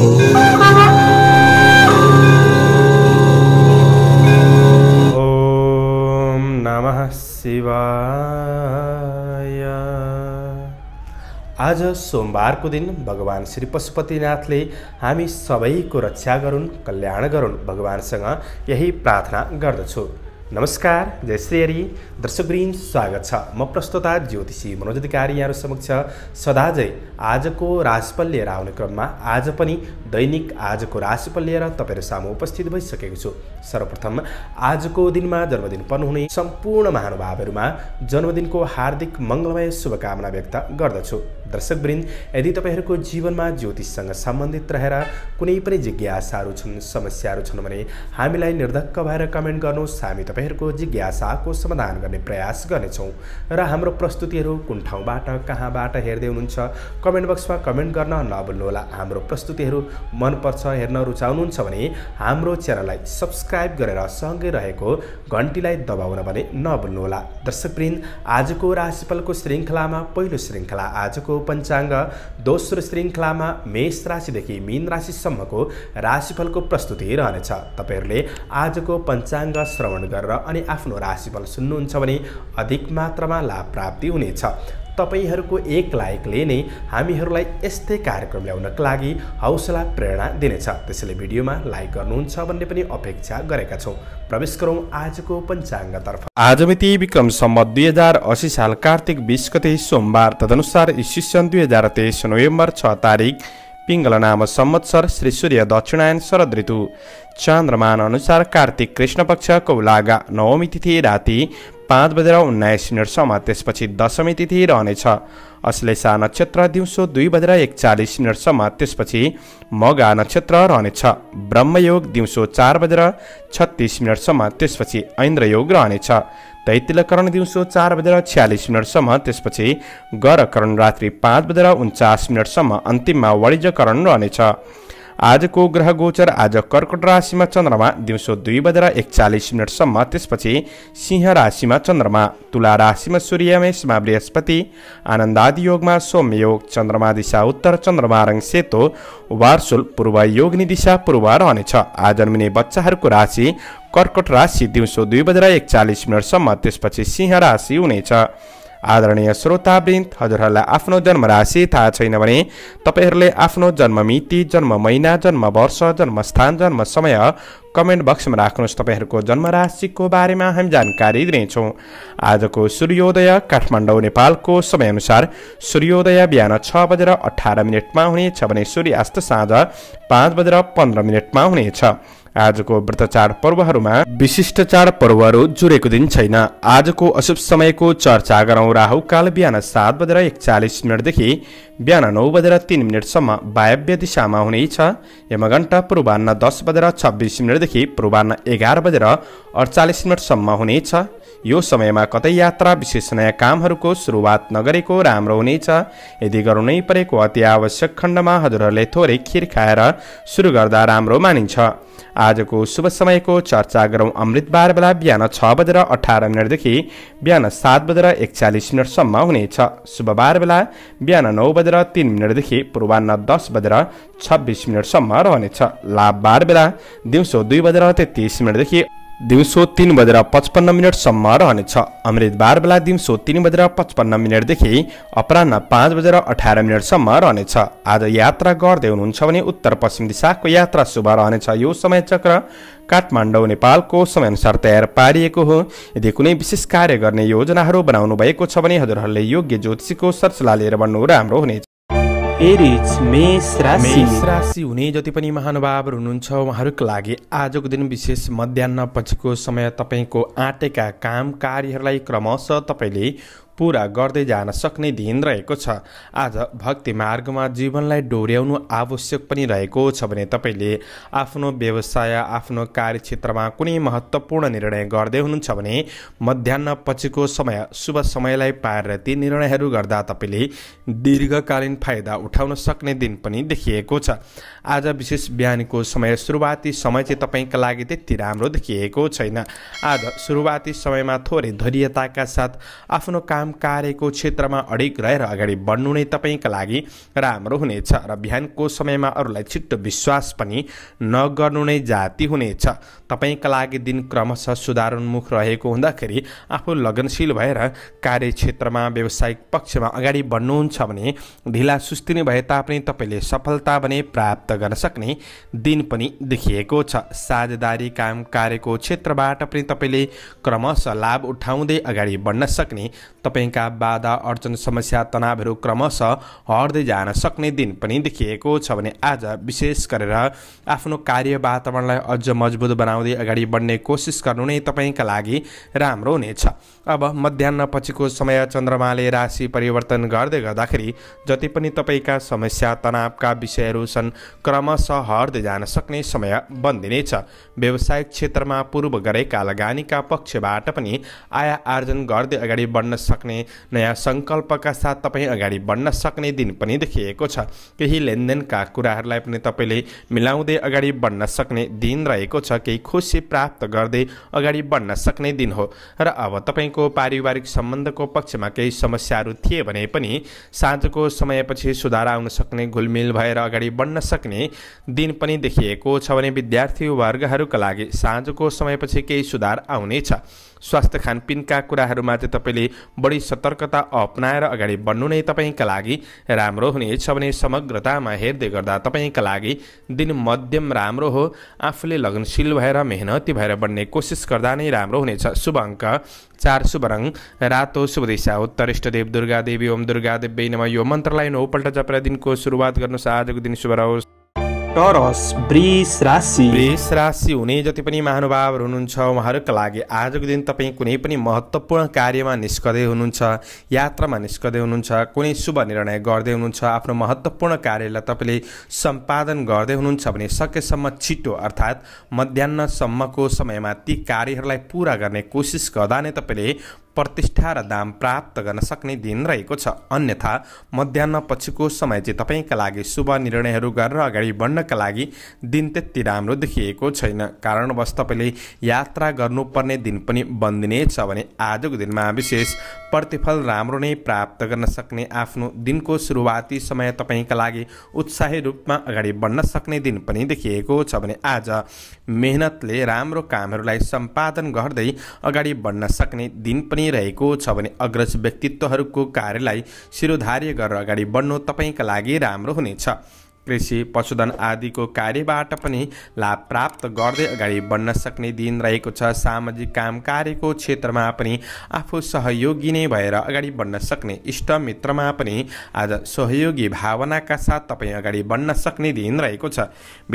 ॐ नमः शिवाय आज सोमबारको दिन भगवान् श्री पशुपतिनाथले हामी सबैको रक्षा गरून् कल्याण गरून् भगवान्सँग यही प्रार्थना गर्दछु नमस्कार जय श्री हरि दर्शकवृन्द स्वागत छ म प्रस्तुता ज्योतिषी मनोज अधिकारी यहाँहरू समक्ष सदाझै आजको राशिफल लिएर आउने क्रममा आज पनि दैनिक आजको राशिफल लिएर तपाईँहरू सामु उपस्थित भइसकेको छु सर्वप्रथम आजको दिनमा जन्मदिन पर्नुहुने सम्पूर्ण महानुभावहरूमा जन्मदिनको हार्दिक मङ्गलमय शुभकामना व्यक्त गर्दछु दर्शकवृन्द यदि तपाईँहरूको जीवनमा ज्योतिषसँग सम्बन्धित रहेर कुनै पनि जिज्ञासाहरू छन् समस्याहरू छन् भने हामीलाई निर्धक्क भएर कमेन्ट गर्नुहोस् हामी तपाईँहरूको जिज्ञासाको समाधान गर्ने प्रयास गर्नेछौँ र हाम्रो प्रस्तुतिहरू कुन ठाउँबाट कहाँबाट हेर्दै हुनुहुन्छ कमेन्ट बक्समा कमेन्ट गर्न नभुल्नुहोला हाम्रो प्रस्तुतिहरू मनपर्छ हेर्न रुचाउनुहुन्छ भने हाम्रो च्यानललाई सब्सक्राइब गरेर सँगै रहेको घन्टीलाई दबाउन भने नभुल्नुहोला दर्शकवृन्द आजको राशिफलको श्रृङ्खलामा पहिलो श्रृङ्खला आजको पञ्चाङ्ग दोस्रो श्रृङ्खलामा मेष राशिदेखि मीन राशिसम्मको राशिफलको प्रस्तुति रहनेछ तपाईँहरूले आजको पञ्चाङ्ग श्रवण गरेर अनि आफ्नो राशिफल सुन्नुहुन्छ भने अधिक मात्रामा लाभ प्राप्ति हुनेछ तपाईँहरूको एक लाइकले नै हामीहरूलाई यस्तै कार्यक्रम ल्याउनका लागि हौसला प्रेरणा दिनेछ त्यसैले भिडियोमा लाइक गर्नुहुन्छ भन्ने पनि अपेक्षा गरेका छौँ प्रवेश गरौँ आजको पञ्चाङ्गतर्फ आज मिति विक्रम सम्बत दुई हजार असी साल कार्तिक बिस गते सोमबार तदनुसार ईस्वी सन् दुई हजार तेइस नोभेम्बर छ तारिक पिङ्गल नाम सम्मत्सर श्री सूर्य दक्षिणायन शरद ऋतु चन्द्रमान अनुसार कार्तिक कृष्ण पक्ष कौलागा नवमी तिथि राति पाँच बजेर उन्नाइस मिनटसम्म त्यसपछि दशमी तिथि रहनेछ अश्लेषा नक्षत्र दिउँसो दुई बजेर एकचालिस मिनटसम्म त्यसपछि मगा नक्षत्र रहनेछ ब्रह्मयोग दिउँसो चार बजेर छत्तिस मिनटसम्म त्यसपछि ऐन्द्रयोग रहनेछ तैतिलकरण दिउँसो चार बजेर छ्यालिस मिनटसम्म त्यसपछि गरकरण रात्रि पाँच बजेर उन्चास मिनटसम्म अन्तिममा वाणिज्यकरण रहनेछ आजको ग्रह गोचर आज कर्कट राशिमा चन्द्रमा दिउँसो दुई बजेर एकचालिस मिनटसम्म त्यसपछि सिंह राशिमा चन्द्रमा तुला राशिमा सूर्यमेशमा बृहस्पति आनन्दादि योगमा योग चन्द्रमा दिशा उत्तर चन्द्रमा रङ सेतो वार्सुल पूर्व योगनी दिशा पूर्व रहनेछ आज जन्मिने बच्चाहरूको राशि कर्कट राशि दिउँसो दुई बजेर एकचालिस मिनटसम्म त्यसपछि सिंह राशि हुनेछ आदरणीय श्रोतावृन्द हजुरहरूलाई आफ्नो जन्म राशि थाहा छैन भने तपाईँहरूले आफ्नो जन्म मिति जन्म महिना जन्म वर्ष जन्म स्थान जन्म समय कमेन्ट बक्समा राख्नुहोस् तपाईँहरूको राशिको बारेमा हामी जानकारी दिनेछौँ आजको सूर्योदय काठमाडौँ नेपालको समयअनुसार सूर्योदय बिहान छ बजेर अठार मिनटमा हुनेछ भने सूर्यास्त साँझ पाँच बजेर पन्ध्र मिनटमा हुनेछ आजको व्रत चाड पर्वहरूमा विशिष्ट चाड पर्वहरू जुरेको दिन छैन आजको अशुभ समयको चर्चा गरौँ राहु काल बिहान सात बजेर एकचालिस मिनटदेखि बिहान नौ बजेर तिन मिनटसम्म वायव्य दिशामा हुनेछ यमघण्ट पूर्वान्न दस बजेर छब्बिस मिनटदेखि पूर्वान्न एघार बजेर अडचालिस मिनटसम्म हुनेछ यो समयमा कतै यात्रा विशेष नयाँ कामहरूको सुरुवात नगरेको राम्रो हुनेछ यदि गर्नै परेको अति आवश्यक खण्डमा हजुरहरूले थोरै खिर खाएर सुरु गर्दा राम्रो मानिन्छ आजको शुभ समयको चर्चा गरौँ अमृतबार बेला बिहान छ बजेर अठार मिनटदेखि बिहान सात बजेर एकचालिस मिनटसम्म हुनेछ शुभबार बेला बिहान नौ बजेर बजेर तिन मिनटदेखि पूर्वान्न दस बजेर छब्बिस मिनटसम्म रहनेछ लाभ बार बेला दिउँसो दुई बजेर तेत्तिस मिनटदेखि दिउँसो तिन बजेर पचपन्न मिनटसम्म रहनेछ अमृत बार बेला दिउँसो तिन बजेर पचपन्न मिनटदेखि अपरान्न पाँच बजेर अठार मिनटसम्म रहनेछ आज यात्रा गर्दै हुनुहुन्छ भने उत्तर पश्चिम दिशाको यात्रा शुभ रहनेछ यो समय चक्र काठमाडौँ नेपालको समयअनुसार तयार पारिएको हो यदि कुनै विशेष कार्य गर्ने योजनाहरू बनाउनु भएको छ भने हजुरहरूले योग्य ज्योतिषीको सर्चला लिएर बन्नु राम्रो हुनेछ मेष राशि हुने जति पनि महानुभावहरू हुनुहुन्छ उहाँहरूको लागि आजको दिन विशेष मध्याह पछिको समय तपाईँको आँटेका काम कार्यहरूलाई क्रमशः तपाईँले पुरा गर्दै जान सक्ने दिन रहेको छ आज भक्ति मार्गमा जीवनलाई डोर्याउनु आवश्यक पनि रहेको छ भने तपाईँले आफ्नो व्यवसाय आफ्नो कार्यक्षेत्रमा कुनै महत्त्वपूर्ण निर्णय गर्दै हुनुहुन्छ भने मध्याह पछिको समय शुभ समयलाई पारेर ती निर्णयहरू गर्दा तपाईँले दीर्घकालीन फाइदा उठाउन सक्ने दिन पनि देखिएको छ आज विशेष बिहानको समय सुरुवाती समय चाहिँ तपाईँका लागि त्यति राम्रो देखिएको छैन आज सुरुवाती समयमा थोरै धैर्यताका साथ आफ्नो काम काम कार्यको क्षेत्रमा अडिग रहेर अगाडि बढ्नु नै तपाईँका लागि राम्रो हुनेछ र बिहानको समयमा अरूलाई छिट्टो विश्वास पनि नगर्नु नै जाति हुनेछ तपाईँका लागि दिन क्रमशः सुधारोन्मुख रहेको हुँदाखेरि आफू लगनशील भएर कार्यक्षेत्रमा व्यावसायिक पक्षमा अगाडि बढ्नुहुन्छ भने ढिला नै भए तापनि तपाईँले सफलता भने प्राप्त गर्न सक्ने दिन पनि देखिएको छ साझेदारी काम कार्यको क्षेत्रबाट पनि तपाईँले क्रमशः लाभ उठाउँदै अगाडि बढ्न सक्ने तपाईँ तपाईँका बाधा अर्जन समस्या तनावहरू क्रमशः हट्दै जान सक्ने दिन पनि देखिएको छ भने आज विशेष गरेर आफ्नो कार्य वातावरणलाई अझ मजबुत बनाउँदै अगाडि बढ्ने कोसिस गर्नु नै तपाईँका लागि राम्रो हुनेछ अब मध्याह पछिको समय चन्द्रमाले राशि परिवर्तन गर्दै गर्दाखेरि जति पनि तपाईँका समस्या तनावका विषयहरू छन् क्रमशः हट्दै जान सक्ने समय बनिदिनेछ व्यावसायिक क्षेत्रमा पूर्व गरेका लगानीका पक्षबाट पनि आय आर्जन गर्दै अगाडि बढ्न सक्ने सक्ने नयाँ सङ्कल्पका साथ तपाईँ अगाडि बढ्न सक्ने दिन पनि देखिएको छ केही लेनदेनका कुराहरूलाई पनि तपाईँले मिलाउँदै अगाडि बढ्न सक्ने दिन रहेको छ केही खुसी प्राप्त गर्दै अगाडि बढ्न सक्ने दिन हो र अब तपाईँको पारिवारिक सम्बन्धको पक्षमा केही समस्याहरू थिए भने पनि साँझको समयपछि सुधार आउन सक्ने घुलमिल भएर अगाडि बढ्न सक्ने दिन पनि देखिएको छ भने विद्यार्थी वर्गहरूका लागि साँझको समयपछि केही सुधार आउनेछ स्वास्थ्य खानपिनका कुराहरूमा चाहिँ तपाईँले बढी सतर्कता अप्नाएर अगाडि बढ्नु नै तपाईँका लागि राम्रो हुनेछ भने समग्रतामा हेर्दै गर्दा तपाईँका लागि दिन मध्यम राम्रो हो आफूले लगनशील भएर मेहनती भएर बढ्ने कोसिस गर्दा नै राम्रो हुनेछ शुभ अङ्क चार शुभ रङ रातो शुभ दिशा उत्तर इष्टदेव दुर्गा देवी ओम दुर्गा देवी नम यो मन्त्रलाई नौपल्ट जपेर दिनको सुरुवात गर्नुहोस् आजको दिन शुभ रहोस् टरस वृष राशि वृष राशि हुने जति पनि महानुभावहरू हुनुहुन्छ उहाँहरूका लागि आजको दिन तपाईँ कुनै पनि महत्त्वपूर्ण कार्यमा निस्कदै हुनुहुन्छ यात्रामा निस्कदै हुनुहुन्छ कुनै शुभ निर्णय गर्दै हुनुहुन्छ आफ्नो महत्त्वपूर्ण कार्यलाई तपाईँले सम्पादन गर्दै हुनुहुन्छ भने सकेसम्म छिटो अर्थात् मध्याहसम्मको समयमा ती कार्यहरूलाई पुरा गर्ने कोसिस गर्दा नै तपाईँले प्रतिष्ठा र दाम प्राप्त गर्न सक्ने दिन रहेको छ अन्यथा मध्याह पछिको समय चाहिँ तपाईँका लागि शुभ निर्णयहरू गरेर अगाडि बढ्नका लागि दिन त्यति राम्रो देखिएको छैन कारणवश तपाईँले यात्रा गर्नुपर्ने दिन पनि बन्दिनेछ भने आजको दिनमा विशेष प्रतिफल राम्रो नै प्राप्त गर्न सक्ने आफ्नो दिनको सुरुवाती समय तपाईँका लागि उत्साही रूपमा अगाडि बढ्न सक्ने दिन पनि देखिएको छ भने आज मेहनतले राम्रो कामहरूलाई सम्पादन गर्दै अगाडि बढ्न सक्ने दिन पनि रहेको छ भने अग्रज व्यक्तित्वहरूको कार्यलाई शिरोधार्य गरेर अगाडि बढ्नु तपाईँका लागि राम्रो हुनेछ कृषि पशुधन आदिको कार्यबाट पनि लाभ प्राप्त गर्दै अगाडि बढ्न सक्ने दिन रहेको छ सामाजिक काम कार्यको क्षेत्रमा पनि आफू सहयोगी नै भएर अगाडि बढ्न सक्ने इष्टमित्रमा पनि आज सहयोगी भावनाका साथ तपाईँ अगाडि बढ्न सक्ने दिन रहेको छ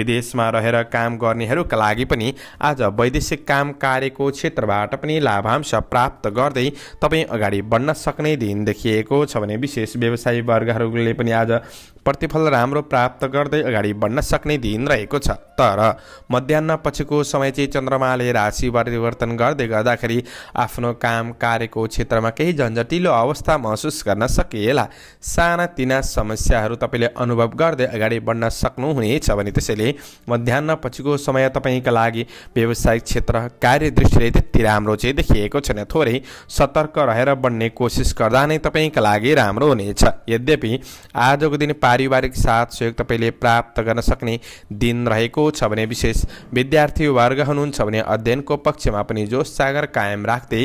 विदेशमा रहेर काम गर्नेहरूका लागि पनि आज वैदेशिक काम कार्यको क्षेत्रबाट पनि लाभांश प्राप्त गर्दै तपाईँ अगाडि बढ्न सक्ने दिन देखिएको छ भने विशेष व्यवसायी वर्गहरूले पनि आज प्रतिफल राम्रो प्राप्त गर्दै अगाडि बढ्न सक्ने दिन रहेको छ तर मध्याह पछिको समय चाहिँ चन्द्रमाले राशि परिवर्तन गर्दै गर्दाखेरि आफ्नो काम कार्यको क्षेत्रमा केही झन्झटिलो अवस्था महसुस गर्न सकिएला सानातिना समस्याहरू तपाईँले अनुभव गर्दै अगाडि बढ्न सक्नुहुनेछ भने त्यसैले मध्याह पछिको समय तपाईँका लागि व्यवसायिक क्षेत्र कार्यदृष्टिले त्यति राम्रो चाहिँ देखिएको छैन थोरै सतर्क रहेर बढ्ने कोसिस गर्दा नै तपाईँका लागि राम्रो हुनेछ यद्यपि आजको दिन पारिवारिक साथ सहयोग तपाईँले प्राप्त गर्न सक्ने दिन रहेको छ भने विशेष विद्यार्थी वर्ग हुनुहुन्छ भने अध्ययनको पक्षमा पनि जो सागर कायम राख्दै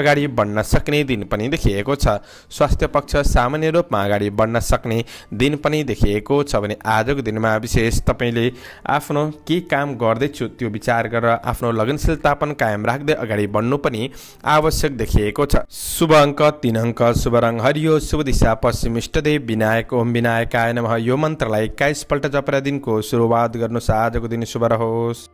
अगाडि बढ्न सक्ने दिन पनि देखिएको छ स्वास्थ्य पक्ष सामान्य रूपमा अगाडि बढ्न सक्ने दिन पनि देखिएको छ भने आजको दिनमा विशेष तपाईँले आफ्नो के काम गर्दैछु त्यो विचार गरेर आफ्नो लगनशीलता पनि कायम राख्दै अगाडि बढ्नु पनि आवश्यक देखिएको छ शुभ अङ्क तिन अङ्क शुभ रङ हरियो शुभ दिशा पश्चिम इष्टदेव विनायक ओम विनायक नमः यो मन्त्रलाई एक्काइसपल्ट जपरा दिनको सुरुवात गर्नुहोस् आजको दिन शुभ रहोस्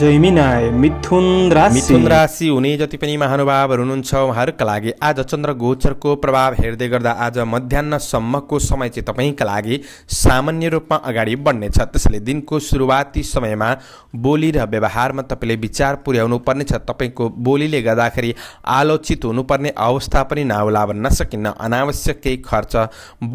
जयमिनाय मिथुन राशि मिथुन राशि हुने जति पनि महानुभावहरू हुनुहुन्छ उहाँहरूका लागि आज चन्द्र गोचरको प्रभाव हेर्दै गर्दा आज मध्याहसम्मको समय चाहिँ तपाईँका लागि सामान्य रूपमा अगाडि बढ्नेछ त्यसैले दिनको सुरुवाती समयमा बोली र व्यवहारमा तपाईँले विचार पुर्याउनु पर्नेछ तपाईँको बोलीले गर्दाखेरि आलोचित हुनुपर्ने अवस्था पनि नाउला भन्न सकिन्न अनावश्यक केही खर्च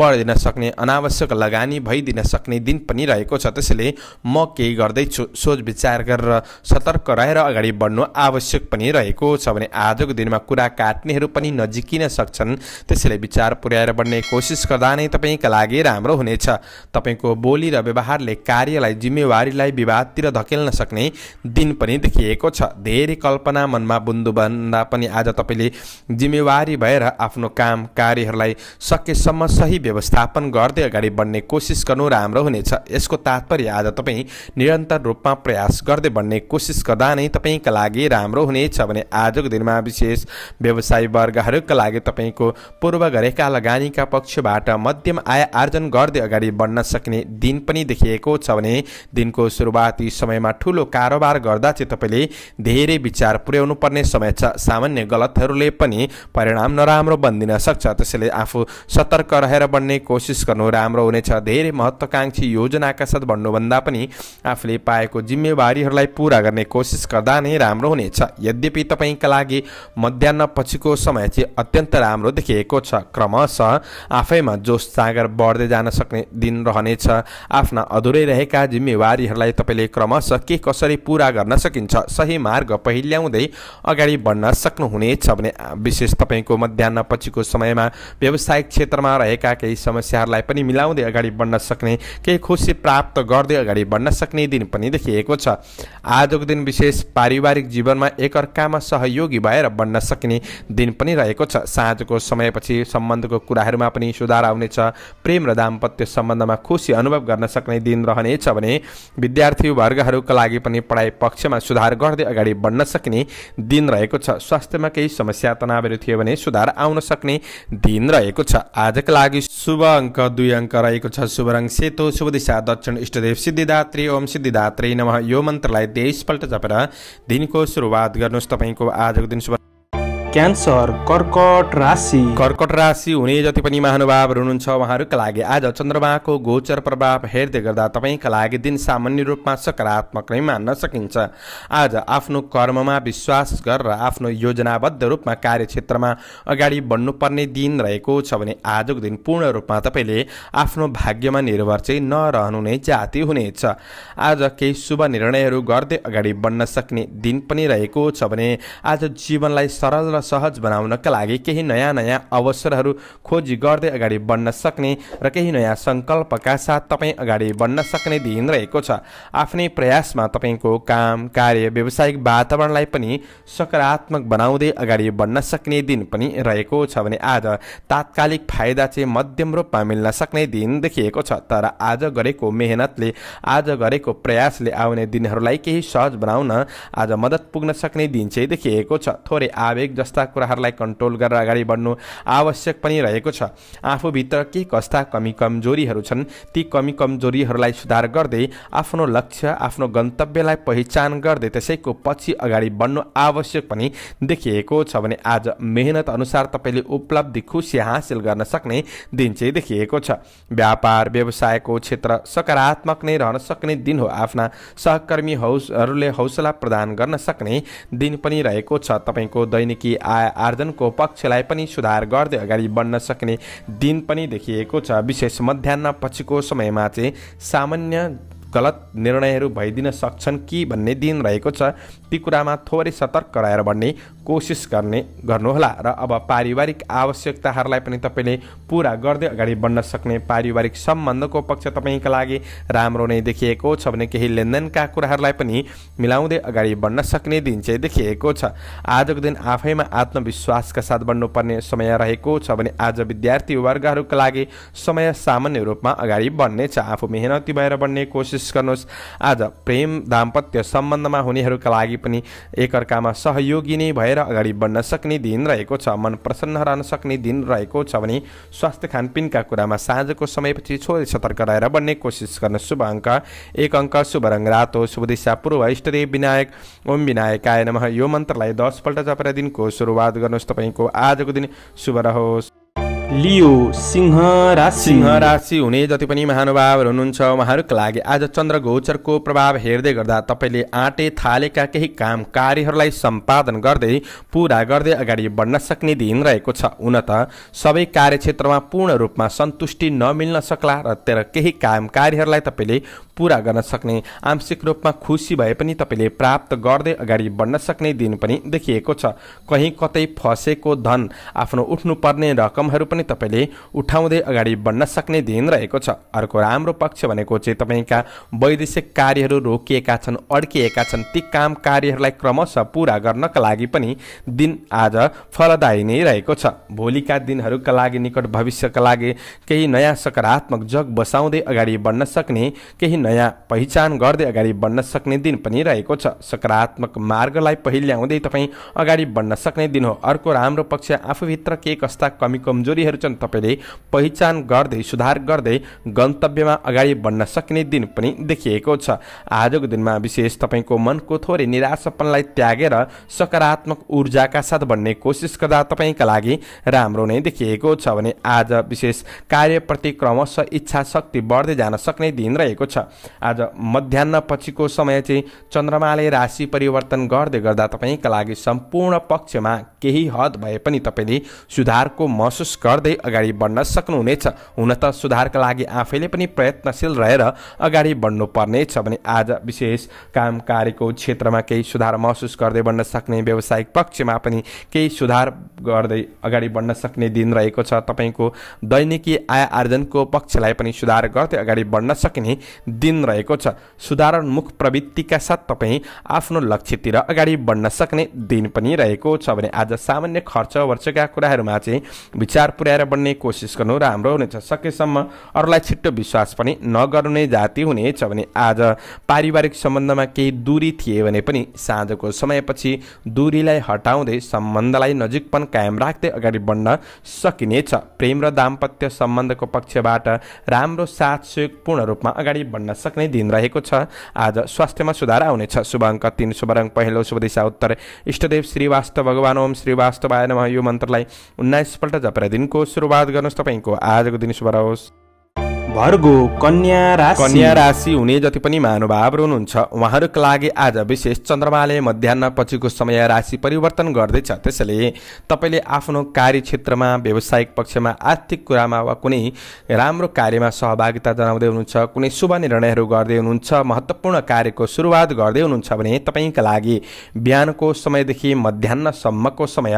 बढिदिन सक्ने अनावश्यक लगानी भइदिन सक्ने दिन पनि रहेको छ त्यसैले म केही गर्दैछु सोच विचार गरेर सतर्क रहेर अगाडि बढ्नु आवश्यक पनि रहेको छ भने आजको दिनमा कुरा काट्नेहरू पनि नजिकिन सक्छन् त्यसैले विचार पुर्याएर बढ्ने कोसिस गर्दा नै तपाईँका लागि राम्रो हुनेछ तपाईँको बोली र व्यवहारले कार्यलाई जिम्मेवारीलाई विवादतिर धकेल्न सक्ने दिन पनि देखिएको छ धेरै कल्पना मनमा बुन्दु भन्दा पनि आज तपाईँले जिम्मेवारी भएर आफ्नो काम कार्यहरूलाई सकेसम्म सही व्यवस्थापन गर्दै अगाडि बढ्ने कोसिस गर्नु राम्रो हुनेछ यसको तात्पर्य आज तपाईँ निरन्तर रूपमा प्रयास गर्दै बढ्ने कोसिस गर्दा नै तपाईँका लागि राम्रो हुनेछ भने आजको दिनमा विशेष व्यवसाय वर्गहरूका लागि तपाईँको पूर्व गरेका लगानीका पक्षबाट मध्यम आय आर्जन गर्दै अगाडि बढ्न सक्ने दिन पनि देखिएको छ भने दिनको सुरुवाती समयमा ठुलो कारोबार गर्दा चाहिँ तपाईँले धेरै विचार पुर्याउनु पर्ने समय छ सामान्य गलतहरूले पनि परिणाम नराम्रो बनिदिन सक्छ त्यसैले आफू सतर्क रहेर बढ्ने कोसिस गर्नु राम्रो हुनेछ धेरै महत्त्वकाङ्क्षी योजनाका साथ भन्नुभन्दा पनि आफूले पाएको जिम्मेवारीहरूलाई पुरा पुरा गर्ने कोसिस गर्दा नै राम्रो हुनेछ यद्यपि तपाईँका लागि मध्याह पछिको समय चाहिँ अत्यन्त राम्रो देखिएको छ क्रमशः आफैमा जोस सागर बढ्दै जान सक्ने दिन रहनेछ आफ्ना अधुरै रहेका जिम्मेवारीहरूलाई तपाईँले क्रमशः के कसरी पुरा गर्न सकिन्छ सही मार्ग पहिल्याउँदै अगाडि बढ्न सक्नुहुनेछ भने विशेष तपाईँको मध्याह पछिको समयमा व्यावसायिक क्षेत्रमा रहेका केही समस्याहरूलाई पनि मिलाउँदै अगाडि बढ्न सक्ने केही खुसी प्राप्त गर्दै अगाडि बढ्न सक्ने दिन पनि देखिएको छ आजको दिन विशेष पारिवारिक जीवनमा एकअर्कामा सहयोगी भएर बन्न सकिने दिन पनि रहेको छ साँझको समयपछि सम्बन्धको कुराहरूमा पनि सुधार आउनेछ प्रेम र दाम्पत्य सम्बन्धमा खुसी अनुभव गर्न सक्ने दिन रहनेछ भने विद्यार्थी वर्गहरूका लागि पनि पढाइ पक्षमा सुधार गर्दै अगाडि बढ्न सक्ने दिन रहेको छ स्वास्थ्यमा केही समस्या तनावहरू थियो भने सुधार आउन सक्ने दिन रहेको छ आजका लागि शुभ अङ्क दुई अङ्क रहेको छ शुभ रङ सेतो शुभ दिशा दक्षिण इष्टदेव सिद्धिदात्री ओम सिद्धिदात्री नम यो मन्त्रलाई देश बिसपल्ट झपेर दिनको सुरुवात गर्नुहोस् तपाईँको आजको दिन शुभ क्यान्सर कर्कट राशि कर्कट राशि हुने जति पनि महानुभावहरू हुनुहुन्छ उहाँहरूका लागि आज चन्द्रमाको गोचर प्रभाव हेर्दै गर्दा तपाईँका लागि दिन सामान्य रूपमा सकारात्मक नै मान्न सकिन्छ आज आफ्नो कर्ममा विश्वास गरेर आफ्नो योजनाबद्ध रूपमा कार्यक्षेत्रमा अगाडि बढ्नुपर्ने दिन रहेको छ भने आजको दिन पूर्ण रूपमा तपाईँले आफ्नो भाग्यमा निर्भर चाहिँ नरहनु नै जाति हुनेछ आज केही शुभ निर्णयहरू गर्दै अगाडि बढ्न सक्ने दिन पनि रहेको छ भने आज जीवनलाई सरल र सहज बनाउनका लागि केही नयाँ नयाँ अवसरहरू खोजी गर्दै अगाडि बढ्न सक्ने र केही नयाँ सङ्कल्पका साथ तपाईँ अगाडि बढ्न सक्ने दिन रहेको छ आफ्नै प्रयासमा तपाईँको काम कार्य व्यावसायिक वातावरणलाई पनि सकारात्मक बनाउँदै अगाडि बढ्न सक्ने दिन पनि रहेको छ भने आज तात्कालिक फाइदा चाहिँ मध्यम रूपमा मिल्न सक्ने दिन देखिएको छ तर आज गरेको मेहनतले आज गरेको प्रयासले आउने दिनहरूलाई केही सहज बनाउन आज मद्दत पुग्न सक्ने दिन चाहिँ देखिएको छ थोरै आवेग जस्तो जस्ता कुराहरूलाई कन्ट्रोल गरेर अगाडि बढ्नु आवश्यक पनि रहेको छ आफूभित्र के कस्ता कमी कमजोरीहरू छन् ती कमी कमजोरीहरूलाई सुधार गर्दै आफ्नो लक्ष्य आफ्नो गन्तव्यलाई पहिचान गर्दै त्यसैको पछि अगाडि बढ्नु आवश्यक पनि देखिएको छ भने आज मेहनत अनुसार तपाईँले उपलब्धि खुसी हासिल गर्न सक्ने दिन चाहिँ देखिएको छ व्यापार व्यवसायको क्षेत्र सकारात्मक नै रहन सक्ने दिन हो आफ्ना सहकर्मी हौसहरूले हौसला प्रदान गर्न सक्ने दिन पनि रहेको छ तपाईँको दैनिकी आर्जनको पक्षलाई पनि सुधार गर्दै अगाडि बढ्न सक्ने दिन पनि देखिएको छ विशेष मध्याह पछिको समयमा चाहिँ सामान्य गलत निर्णयहरू भइदिन सक्छन् कि भन्ने दिन रहेको छ ती कुरामा थोरै सतर्क रहेर भन्ने कोसिस गर्ने गर्नुहोला र अब पारिवारिक आवश्यकताहरूलाई पनि तपाईँले पुरा गर्दै अगाडि बढ्न सक्ने पारिवारिक सम्बन्धको पक्ष तपाईँका लागि राम्रो नै देखिएको छ भने केही लेनदेनका कुराहरूलाई पनि मिलाउँदै अगाडि बढ्न सक्ने दिन चाहिँ देखिएको छ आजको दिन आफैमा आत्मविश्वासका साथ बढ्नुपर्ने समय रहेको छ भने आज विद्यार्थी वर्गहरूका लागि समय सामान्य रूपमा अगाडि बढ्नेछ आफू मेहनती भएर बढ्ने कोसिस गर्नुहोस् आज प्रेम दाम्पत्य सम्बन्धमा हुनेहरूका लागि पनि एकअर्कामा सहयोगी नै भएर अगाडि बढ्न सक्ने दिन रहेको छ मन प्रसन्न रहन सक्ने दिन रहेको छ भने स्वास्थ्य खानपिनका कुरामा साँझको समयपछि छोरी सतर्क रहेर बन्ने कोसिस गर्न शुभ अङ्क एक अङ्क शुभ रङ रातो शुभ दिशा पूर्व इष्टदेव विनायक ओम विनायकाय नमः यो मन्त्रलाई दसपल्ट जपेर दिनको सुरुवात गर्नुहोस् तपाईँको आजको दिन शुभ रहोस् लियो सिंह राशि सिंह राशि हुने जति पनि महानुभावहरू हुनुहुन्छ उहाँहरूको लागि आज चन्द्र गोचरको प्रभाव हेर्दै गर्दा तपाईँले आँटे थालेका केही काम कार्यहरूलाई सम्पादन गर्दै पुरा गर्दै अगाडि बढ्न सक्ने दिन रहेको छ हुन त सबै कार्यक्षेत्रमा पूर्ण रूपमा सन्तुष्टि नमिल्न सक्ला र तर केही काम कार्यहरूलाई तपाईँले पुरा गर्न सक्ने आंशिक रूपमा खुसी भए पनि तपाईँले प्राप्त गर्दै अगाडि बढ्न सक्ने दिन पनि देखिएको छ कहीँ कतै फसेको धन आफ्नो उठ्नुपर्ने रकमहरू पनि पनि तपाईँले उठाउँदै अगाडि बढ्न सक्ने दिन रहेको छ अर्को राम्रो पक्ष भनेको चाहिँ तपाईँका वैदेशिक कार्यहरू रोकिएका छन् अड्किएका छन् ती काम कार्यहरूलाई क्रमशः पुरा गर्नका लागि पनि दिन आज फलदायी नै रहेको छ भोलिका दिनहरूका लागि निकट भविष्यका लागि केही नयाँ सकारात्मक जग बसाउँदै अगाडि बढ्न सक्ने केही नयाँ पहिचान गर्दै अगाडि बढ्न सक्ने दिन पनि रहेको छ सकारात्मक मार्गलाई पहिल्याउँदै तपाईँ अगाडि बढ्न सक्ने दिन हो अर्को राम्रो पक्ष आफूभित्र के कस्ता कमी कमजोरी उनीहरू चाहिँ तपाईँले पहिचान गर्दै सुधार गर्दै गन्तव्यमा अगाडि बढ्न सक्ने दिन पनि देखिएको छ आजको दिनमा विशेष तपाईँको मनको थोरै निराशापनलाई त्यागेर सकारात्मक ऊर्जाका साथ बढ्ने कोसिस गर्दा तपाईँका लागि राम्रो नै देखिएको छ भने आज विशेष कार्यप्रति क्रमशः इच्छा शक्ति बढ्दै जान सक्ने दिन रहेको छ आज मध्याह पछिको समय चाहिँ चन्द्रमाले राशि परिवर्तन गर्दै गर्दा तपाईँका लागि सम्पूर्ण पक्षमा केही हद भए पनि तपाईँले सुधारको महसुस गर्दै गर्दै अगाडि बढ्न सक्नुहुनेछ हुन त सुधारका लागि आफैले पनि प्रयत्नशील रहेर अगाडि बढ्नुपर्नेछ भने आज विशेष काम कार्यको क्षेत्रमा केही सुधार महसुस गर्दै बढ्न सक्ने व्यावसायिक पक्षमा पनि केही सुधार गर्दै अगाडि बढ्न सक्ने दिन रहेको छ तपाईँको दैनिकी आय आर्जनको पक्षलाई पनि सुधार गर्दै अगाडि बढ्न सक्ने दिन रहेको छ सुधारोन्मुख प्रवृत्तिका साथ तपाईँ आफ्नो लक्ष्यतिर अगाडि बढ्न सक्ने दिन पनि रहेको छ भने आज सामान्य खर्च वर्षका कुराहरूमा चाहिँ विचार अप्ठ्याएर बन्ने कोसिस गर्नु राम्रो हुनेछ सकेसम्म अरूलाई छिट्टो विश्वास पनि नगर्नु नै जाति हुनेछ भने आज पारिवारिक सम्बन्धमा केही दूरी थिए भने पनि साँझको समयपछि दूरीलाई हटाउँदै सम्बन्धलाई नजिकपन कायम राख्दै अगाडि बढ्न सकिनेछ प्रेम र दाम्पत्य सम्बन्धको पक्षबाट राम्रो साथ सहयोग पूर्ण रूपमा अगाडि बढ्न सक्ने दिन रहेको छ आज स्वास्थ्यमा सुधार आउनेछ शुभ अङ्क तिन शुभ रङ पहिलो शुभ दिशा उत्तर इष्टदेव श्रीवास्तव भगवान ओम श्रीवास्तव नमः यो मन्त्रलाई उन्नाइसपल्ट जपेर दिन दिनको सुरुवात गर्नुहोस् तपाईँको आजको दिन शुभ रहोस् भर्गो कन्या राशि कन्या राशि हुने जति पनि महानुभावहरू हुनुहुन्छ उहाँहरूको लागि आज विशेष चन्द्रमाले मध्याह पछिको समय राशि परिवर्तन गर्दैछ त्यसैले तपाईँले आफ्नो कार्यक्षेत्रमा व्यावसायिक पक्षमा आर्थिक कुरामा वा कुनै राम्रो कार्यमा सहभागिता जनाउँदै हुनुहुन्छ कुनै शुभ निर्णयहरू गर्दै हुनुहुन्छ महत्त्वपूर्ण कार्यको सुरुवात गर्दै हुनुहुन्छ भने तपाईँका लागि बिहानको समयदेखि मध्याहसम्मको समय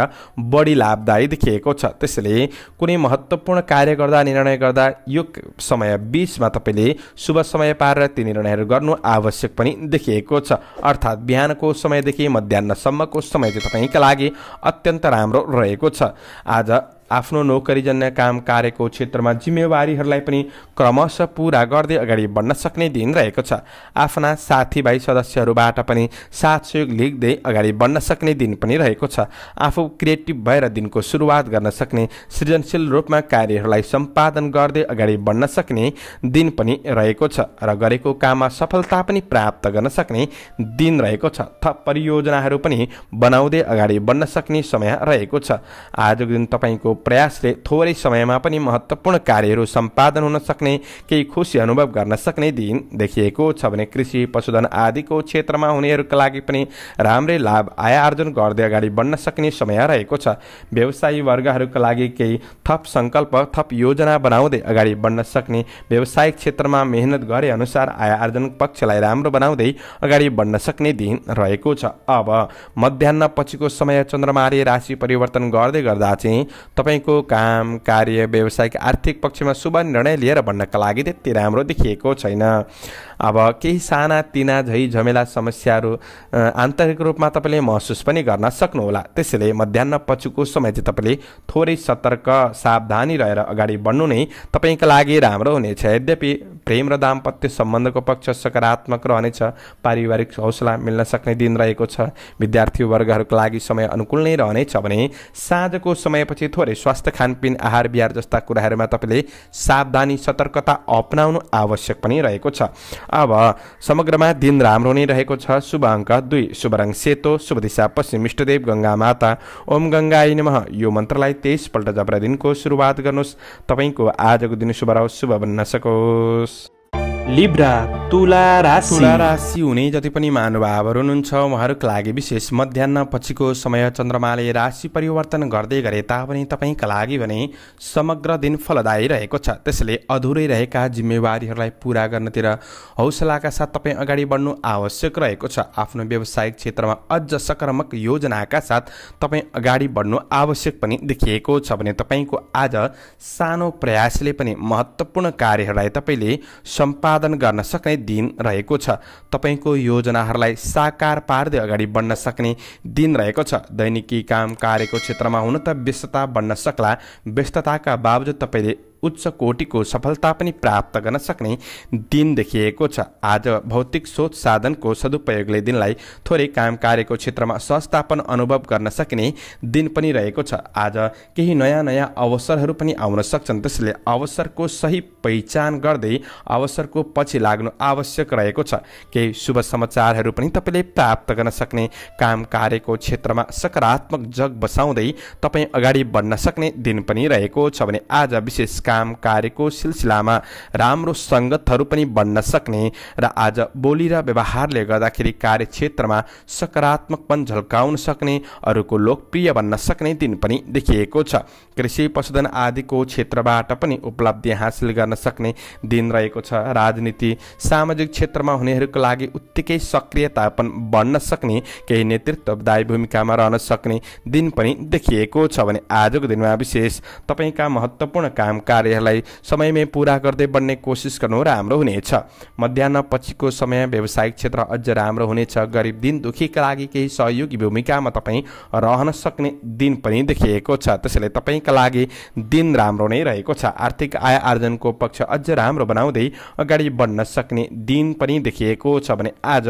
बढी लाभदायी देखिएको छ त्यसैले कुनै महत्त्वपूर्ण कार्य गर्दा निर्णय गर्दा यो समय समय बिचमा तपाईँले शुभ समय पारेर ती निर्णयहरू गर्नु आवश्यक पनि देखिएको छ अर्थात् बिहानको समयदेखि मध्याहसम्मको समय चाहिँ तपाईँका लागि अत्यन्त राम्रो रहेको छ आज आफ्नो नोकरीजन्य काम कार्यको क्षेत्रमा जिम्मेवारीहरूलाई पनि क्रमशः पुरा गर्दै अगाडि बढ्न सक्ने दिन रहेको छ आफ्ना साथीभाइ सदस्यहरूबाट पनि साथ सहयोग लेख्दै अगाडि बढ्न सक्ने दिन पनि रहेको छ आफू क्रिएटिभ भएर दिनको सुरुवात गर्न सक्ने सृजनशील रूपमा कार्यहरूलाई सम्पादन गर्दै अगाडि बढ्न सक्ने दिन पनि रहेको छ र गरेको काममा सफलता पनि प्राप्त गर्न सक्ने दिन रहेको छ थप परियोजनाहरू पनि बनाउँदै अगाडि बढ्न सक्ने समय रहेको छ आजको दिन तपाईँको प्रयासले थोरै समयमा पनि महत्त्वपूर्ण कार्यहरू सम्पादन हुन सक्ने केही खुसी अनुभव गर्न सक्ने दिन देखिएको छ भने कृषि पशुधन आदिको क्षेत्रमा हुनेहरूका लागि पनि राम्रै लाभ आय आर्जन गर्दै अगाडि बढ्न सक्ने समय रहेको छ व्यवसायी वर्गहरूका लागि केही थप सङ्कल्प थप योजना बनाउँदै अगाडि बढ्न सक्ने व्यवसायिक क्षेत्रमा मेहनत गरे अनुसार आय आर्जन पक्षलाई राम्रो बनाउँदै अगाडि बढ्न सक्ने दिन रहेको छ अब मध्याह पछिको समय चन्द्रमाले राशि परिवर्तन गर्दै गर्दा चाहिँ तपाईँको काम कार्य व्यावसायिक आर्थिक पक्षमा शुभ निर्णय लिएर भन्नका लागि त्यति राम्रो देखिएको छैन अब केही सानातिना झै झमेला समस्याहरू आन्तरिक रूपमा तपाईँले महसुस पनि गर्न सक्नुहोला त्यसैले मध्याह पछिको समय चाहिँ तपाईँले थोरै सतर्क सावधानी रहेर अगाडि बढ्नु नै तपाईँका लागि राम्रो हुनेछ यद्यपि प्रेम र दाम्पत्य सम्बन्धको पक्ष सकारात्मक रहनेछ पारिवारिक हौसला मिल्न सक्ने दिन रहेको छ विद्यार्थी वर्गहरूको लागि समय अनुकूल नै रहनेछ भने साँझको समयपछि थोरै स्वास्थ्य खानपिन आहार बिहार जस्ता कुराहरूमा तपाईँले सावधानी सतर्कता अप्नाउनु आवश्यक पनि रहेको छ अब समग्रमा दिन राम्रो नै रहेको छ शुभ अङ्क दुई शुभ रङ सेतो शुभ दिशा पश्चिम इष्टदेव गङ्गा माता ओम गङ्गा नमः यो मन्त्रलाई तेइसपल्ट जबरा दिनको सुरुवात गर्नुहोस् तपाईँको आजको दिन शुभ रहोस् शुभ बन्न सकोस् लिब्रा तुला राशि तुला राशि हुने जति पनि महानुभावहरू हुनुहुन्छ उहाँहरूको लागि विशेष मध्याह पछिको समय चन्द्रमाले राशि परिवर्तन गर्दै गरे तापनि तपाईँका लागि भने समग्र दिन फलदायी रहेको छ त्यसैले अधुरै रहेका जिम्मेवारीहरूलाई पुरा गर्नतिर हौसलाका साथ तपाईँ अगाडि बढ्नु आवश्यक रहेको छ आफ्नो व्यावसायिक क्षेत्रमा अझ सकारात्मक योजनाका साथ तपाईँ अगाडि बढ्नु आवश्यक पनि देखिएको छ भने तपाईँको आज सानो प्रयासले पनि महत्त्वपूर्ण कार्यहरूलाई तपाईँले सम्पा सम्पादन गर्न सक्ने दिन रहेको छ तपाईँको योजनाहरूलाई साकार पार्दै अगाडि बढ्न सक्ने दिन रहेको छ दैनिकी काम कार्यको क्षेत्रमा हुन त व्यस्तता बढ्न सक्ला व्यस्तताका बावजुद तपाईँले उच्च कोटिको सफलता पनि प्राप्त गर्न सक्ने दिन देखिएको छ आज भौतिक स्रोत साधनको सदुपयोगले दिनलाई थोरै काम कार्यको क्षेत्रमा संस्थापन अनुभव गर्न सक्ने दिन पनि रहेको छ आज केही नयाँ नयाँ अवसरहरू पनि आउन सक्छन् त्यसले अवसरको सही पहिचान गर्दै अवसरको पछि लाग्नु आवश्यक रहेको छ केही शुभ समाचारहरू पनि तपाईँले प्राप्त गर्न सक्ने काम कार्यको क्षेत्रमा सकारात्मक जग बसाउँदै तपाईँ अगाडि बढ्न सक्ने दिन पनि रहेको छ भने आज विशेष काम कार्यको सिलसिलामा राम्रो सङ्गतहरू पनि बन्न सक्ने र आज बोली र व्यवहारले गर्दाखेरि कार्यक्षेत्रमा सकारात्मक पनि झल्काउन सक्ने अरूको लोकप्रिय बन्न सक्ने दिन पनि देखिएको छ कृषि पशुधन आदिको क्षेत्रबाट पनि उपलब्धि हासिल गर्न सक्ने दिन रहेको छ राजनीति सामाजिक क्षेत्रमा हुनेहरूको लागि उत्तिकै सक्रियता पनि बढ्न सक्ने केही नेतृत्वदायी भूमिकामा रहन सक्ने दिन पनि देखिएको छ भने आजको दिनमा विशेष तपाईँका महत्त्वपूर्ण कामका कार्यहरूलाई समयमै पुरा गर्दै बढ्ने कोसिस गर्नु राम्रो हुनेछ मध्याह पछिको समय व्यावसायिक क्षेत्र अझ राम्रो हुनेछ गरिब दिन दुखीका लागि केही सहयोगी भूमिकामा तपाईँ रहन सक्ने दिन पनि देखिएको छ त्यसैले तपाईँका लागि दिन राम्रो नै रहेको छ आर्थिक आय आर्जनको पक्ष अझ राम्रो बनाउँदै अगाडि बढ्न सक्ने दिन पनि देखिएको छ भने आज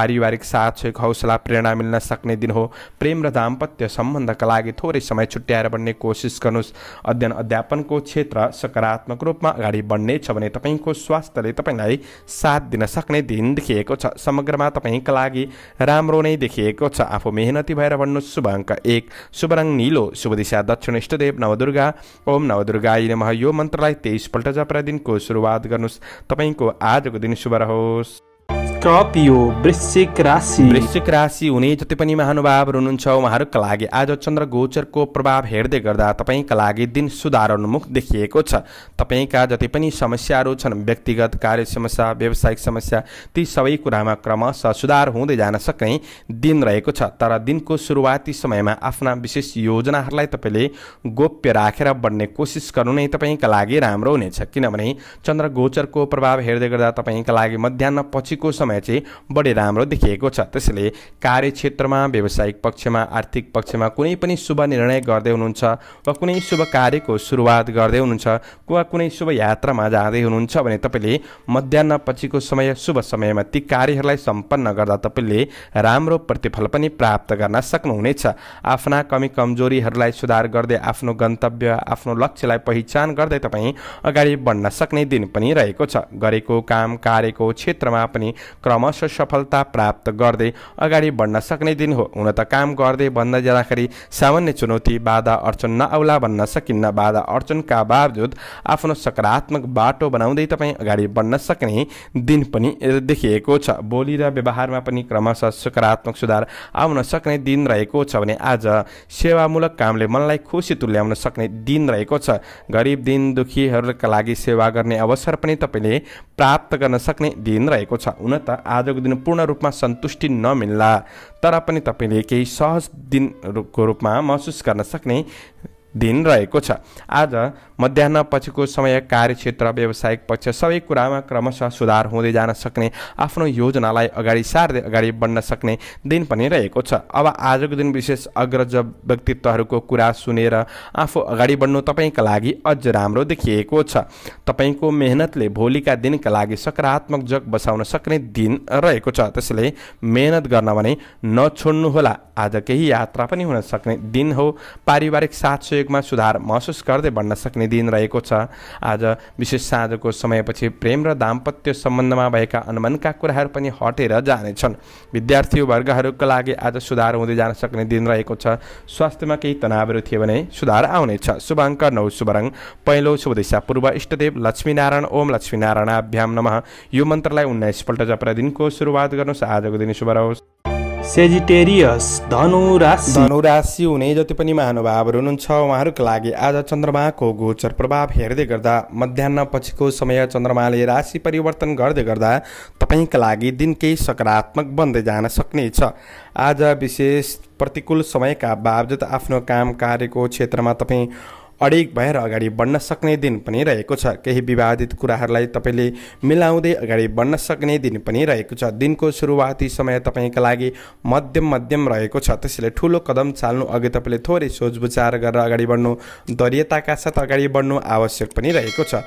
पारिवारिक साथ छ हौसला प्रेरणा मिल्न सक्ने दिन हो प्रेम र दाम्पत्य सम्बन्धका लागि थोरै समय छुट्याएर बढ्ने कोसिस गर्नुहोस् अध्ययन अध्यापनको क्षेत्र सकारात्मक रूपमा अगाडि बढ्नेछ भने तपाईँको स्वास्थ्यले तपाईँलाई साथ दिन सक्ने दिन देखिएको छ समग्रमा तपाईँका लागि राम्रो नै देखिएको छ आफू मेहनती भएर भन्नु शुभ अङ्क एक शुभ रङ निलो शुभ दिशा दक्षिण इष्टदेव नवदुर्गा ओम नवदुर्गा नवदुर्गाय नमः यो मन्त्रलाई तेइसपल्ट जपरा दिनको सुरुवात गर्नुहोस् तपाईँको आजको दिन शुभ रहोस् स्कर्पियो वृश्चिक राशि वृश्चिक राशि हुने जति पनि महानुभावहरू हुनुहुन्छ उहाँहरूका लागि आज चन्द्र गोचरको प्रभाव हेर्दै गर्दा तपाईँका लागि दिन सुधारोन्मुख देखिएको छ तपाईँका जति पनि समस्याहरू छन् व्यक्तिगत कार्य समस्या व्यावसायिक समस्या ती सबै कुरामा क्रमशः सुधार हुँदै जान सक्ने दिन रहेको छ तर दिनको सुरुवाती समयमा आफ्ना विशेष योजनाहरूलाई तपाईँले गोप्य राखेर बढ्ने कोसिस गर्नु नै तपाईँका लागि राम्रो हुनेछ किनभने चन्द्र गोचरको प्रभाव हेर्दै गर्दा तपाईँका लागि मध्याह पछिको समय समय चाहिँ बढी राम्रो देखिएको छ त्यसैले कार्यक्षेत्रमा व्यावसायिक पक्षमा आर्थिक पक्षमा कुनै पनि शुभ निर्णय गर्दै हुनुहुन्छ वा कुनै शुभ कार्यको सुरुवात गर्दै हुनुहुन्छ वा कुनै शुभ यात्रामा जाँदै हुनुहुन्छ भने तपाईँले मध्याह पछिको समय शुभ समयमा ती कार्यहरूलाई सम्पन्न गर्दा तपाईँले राम्रो प्रतिफल पनि प्राप्त गर्न सक्नुहुनेछ आफ्ना कमी कमजोरीहरूलाई सुधार गर्दै आफ्नो गन्तव्य आफ्नो लक्ष्यलाई पहिचान गर्दै तपाईँ अगाडि बढ्न सक्ने दिन पनि रहेको छ गरेको काम कार्यको क्षेत्रमा पनि क्रमशः सफलता प्राप्त गर्दै अगाडि बढ्न सक्ने दिन हो हुन त काम गर्दै भन्दै जाँदाखेरि सामान्य चुनौती बाधा अर्चन नआउला भन्न सकिन्न बाधा अर्चनका बावजुद आफ्नो सकारात्मक बाटो बनाउँदै तपाईँ अगाडि बढ्न सक्ने दिन पनि देखिएको छ बोली र व्यवहारमा पनि क्रमशः सकारात्मक सुधार आउन सक्ने दिन रहेको छ भने आज सेवामूलक कामले मनलाई खुसी तुल्याउन सक्ने दिन रहेको छ गरिब दिन दुखीहरूका लागि सेवा गर्ने अवसर पनि तपाईँले प्राप्त गर्न सक्ने दिन रहेको छ हुन त आजको दिन पूर्ण रूपमा सन्तुष्टि नमिल्ला तर पनि तपाईँले केही सहज दिनको रूपमा महसुस गर्न सक्ने दिन रहेको छ आज मध्याह पछिको समय कार्यक्षेत्र व्यावसायिक पक्ष सबै कुरामा क्रमशः सुधार हुँदै जान सक्ने आफ्नो योजनालाई अगाडि सार्दै अगाडि बढ्न सक्ने दिन पनि रहेको छ अब आजको दिन विशेष अग्रज व्यक्तित्वहरूको कुरा सुनेर आफू अगाडि बढ्नु तपाईँका लागि अझ राम्रो देखिएको छ तपाईँको मेहनतले भोलिका दिनका लागि सकारात्मक जग बसाउन सक्ने दिन रहेको छ त्यसैले मेहनत गर्न भने नछोड्नुहोला आज केही यात्रा पनि हुन सक्ने दिन हो पारिवारिक साथ सहयोगमा सुधार महसुस गर्दै बढ्न सक्ने दिन रहेको छ आज विशेष साँझको समयपछि प्रेम र दाम्पत्य सम्बन्धमा भएका अनुमानका कुराहरू पनि हटेर जानेछन् विद्यार्थी वर्गहरूका लागि आज सुधार हुँदै जान सक्ने दिन रहेको छ स्वास्थ्यमा केही तनावहरू थियो भने सुधार आउनेछ शुभ नौ शुभ पहिलो शुभ दिशा पूर्व इष्टदेव लक्ष्मीनारायण ओम लक्ष्मीनारायण अभ्याम नमः यो मन्त्रलाई उन्नाइसपल्ट जपरा दिनको सुरुवात गर्नुहोस् आजको दिन शुभ रहोस् सेजिटेरियस धनु राशि धनु राशि हुने जति पनि महानुभावहरू हुनुहुन्छ उहाँहरूको लागि आज चन्द्रमाको गोचर प्रभाव हेर्दै गर्दा मध्याह पछिको समय चन्द्रमाले राशि परिवर्तन गर्दै गर्दा तपाईँका लागि दिन केही सकारात्मक बन्दै जान सक्नेछ आज विशेष प्रतिकूल समयका बावजुद आफ्नो काम कार्यको क्षेत्रमा तपाईँ अडिग भएर अगाडि बढ्न सक्ने दिन पनि रहेको छ केही विवादित कुराहरूलाई तपाईँले मिलाउँदै अगाडि बढ्न सक्ने दिन पनि रहेको छ दिनको सुरुवाती समय तपाईँका लागि मध्यम मध्यम रहेको छ त्यसैले ठुलो कदम चाल्नु अघि तपाईँले थोरै सोचविचार गरेर अगाडि बढ्नु दरियताका साथ अगाडि बढ्नु आवश्यक पनि रहेको छ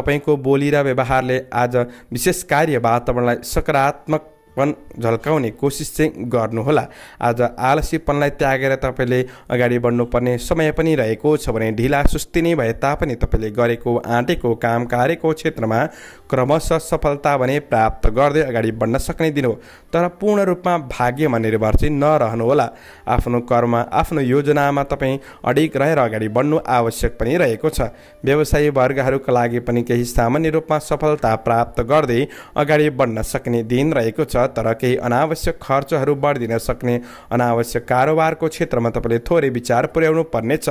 तपाईँको बोली र व्यवहारले आज विशेष कार्य वातावरणलाई सकारात्मक पन झल्काउने कोसिस चाहिँ गर्नुहोला आज आलसीपनलाई त्यागेर तपाईँले अगाडि बढ्नुपर्ने समय पनि रहेको छ भने ढिला सुस्ती नै भए तापनि तपाईँले गरेको आँटेको काम कार्यको क्षेत्रमा क्रमशः सफलता भने प्राप्त गर्दै अगाडि बढ्न सक्ने दिन हो तर पूर्ण रूपमा भाग्यमा निर्भर चाहिँ नरहनुहोला आफ्नो कर्म आफ्नो योजनामा तपाईँ अडिक रहेर अगाडि बढ्नु आवश्यक पनि रहेको छ व्यवसायी वर्गहरूका लागि पनि केही सामान्य रूपमा सफलता प्राप्त गर्दै अगाडि बढ्न सक्ने दिन रहेको छ तर केही अनावश्यक खर्चहरू बढिदिन सक्ने अनावश्यक कारोबारको क्षेत्रमा तपाईँले थोरै विचार पुर्याउनु पर्नेछ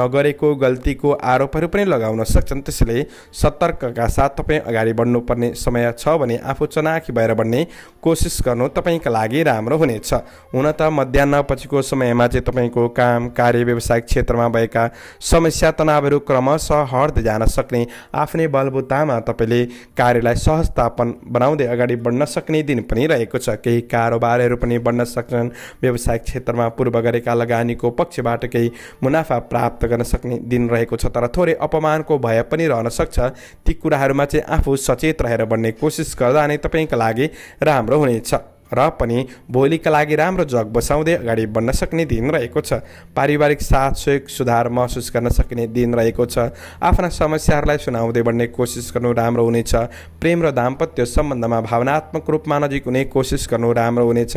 नगरेको गल्तीको आरोपहरू पनि लगाउन सक्छन् त्यसैले सतर्कका साथ तपाईँ अगाडि बढ्नुपर्ने समय छ भने आफू चनाखी भएर बढ्ने कोसिस गर्नु तपाईँका लागि राम्रो हुनेछ हुन त मध्याह पछिको समयमा चाहिँ तपाईँको काम कार्य व्यावसायिक क्षेत्रमा भएका समस्या तनावहरू क्रमशः हट्दै जान सक्ने आफ्नै बलबुतामा तपाईँले कार्यलाई सहजतापन बनाउँदै अगाडि बढ्न सक्ने दिन पनि भइरहेको छ केही कारोबारहरू पनि बन्न सक्छन् व्यवसायिक क्षेत्रमा पूर्व गरेका लगानीको पक्षबाट केही मुनाफा प्राप्त गर्न सक्ने दिन रहेको छ तर थोरै अपमानको भय पनि रहन सक्छ ती कुराहरूमा चाहिँ आफू सचेत रहेर बन्ने कोसिस गर्दा नै तपाईँको लागि राम्रो हुनेछ र पनि भोलिका लागि राम्रो जग बसाउँदै अगाडि बढ्न सक्ने दिन रहेको छ पारिवारिक साथ सहयोग सुधार महसुस गर्न सक्ने दिन रहेको छ आफ्ना समस्याहरूलाई सुनाउँदै बढ्ने कोसिस गर्नु राम्रो हुनेछ प्रेम र दाम्पत्य सम्बन्धमा भावनात्मक रूपमा नजिक हुने कोसिस गर्नु राम्रो हुनेछ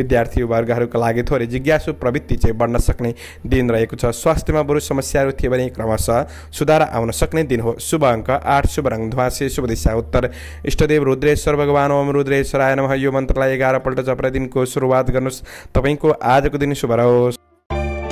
विद्यार्थी वर्गहरूका लागि थोरै जिज्ञासु प्रवृत्ति चाहिँ बढ्न सक्ने दिन रहेको छ स्वास्थ्यमा बरु समस्याहरू थियो भने क्रमशः सुधार आउन सक्ने दिन हो शुभ अङ्क आठ शुभ रङ ध्वासे शुभ दिशा उत्तर इष्टदेव रुद्रेश्वर भगवान ओम रुद्रेश्वराय नमः यो मन्त्रलाई एघार चारपल्ट चपरा दिनको सुरुवात गर्नुहोस् तपाईँको आजको दिन शुभ रहोस्